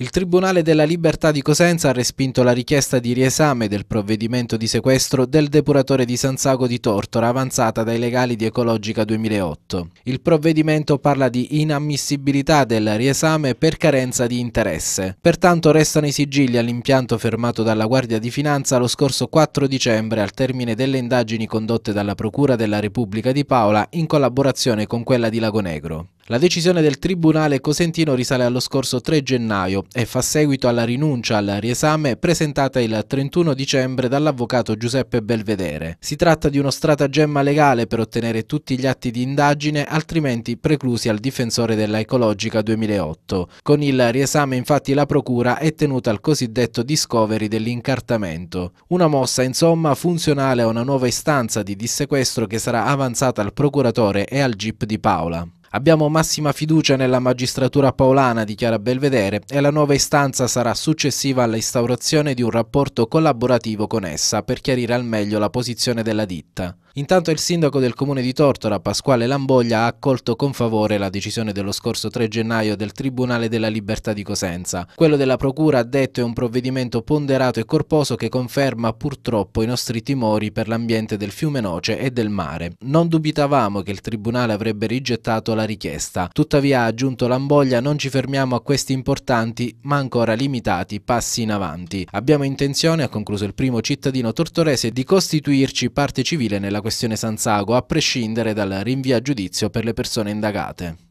Il Tribunale della Libertà di Cosenza ha respinto la richiesta di riesame del provvedimento di sequestro del depuratore di San Sago di Tortora avanzata dai legali di Ecologica 2008. Il provvedimento parla di inammissibilità del riesame per carenza di interesse. Pertanto restano i sigilli all'impianto fermato dalla Guardia di Finanza lo scorso 4 dicembre al termine delle indagini condotte dalla Procura della Repubblica di Paola in collaborazione con quella di Lagonegro. La decisione del Tribunale Cosentino risale allo scorso 3 gennaio e fa seguito alla rinuncia al riesame presentata il 31 dicembre dall'avvocato Giuseppe Belvedere. Si tratta di uno stratagemma legale per ottenere tutti gli atti di indagine altrimenti preclusi al difensore della Ecologica 2008. Con il riesame infatti la Procura è tenuta al cosiddetto discovery dell'incartamento. Una mossa insomma funzionale a una nuova istanza di dissequestro che sarà avanzata al procuratore e al GIP di Paola. Abbiamo massima fiducia nella magistratura paolana, dichiara Belvedere, e la nuova istanza sarà successiva all'instaurazione di un rapporto collaborativo con essa per chiarire al meglio la posizione della ditta. Intanto il sindaco del comune di Tortora, Pasquale Lamboglia, ha accolto con favore la decisione dello scorso 3 gennaio del Tribunale della Libertà di Cosenza. Quello della Procura, ha detto, è un provvedimento ponderato e corposo che conferma purtroppo i nostri timori per l'ambiente del fiume Noce e del mare. Non dubitavamo che il Tribunale avrebbe rigettato la la richiesta. Tuttavia, ha aggiunto Lamboglia, non ci fermiamo a questi importanti, ma ancora limitati, passi in avanti. Abbiamo intenzione, ha concluso il primo cittadino tortorese, di costituirci parte civile nella questione San Sago, a prescindere dal rinvio a giudizio per le persone indagate.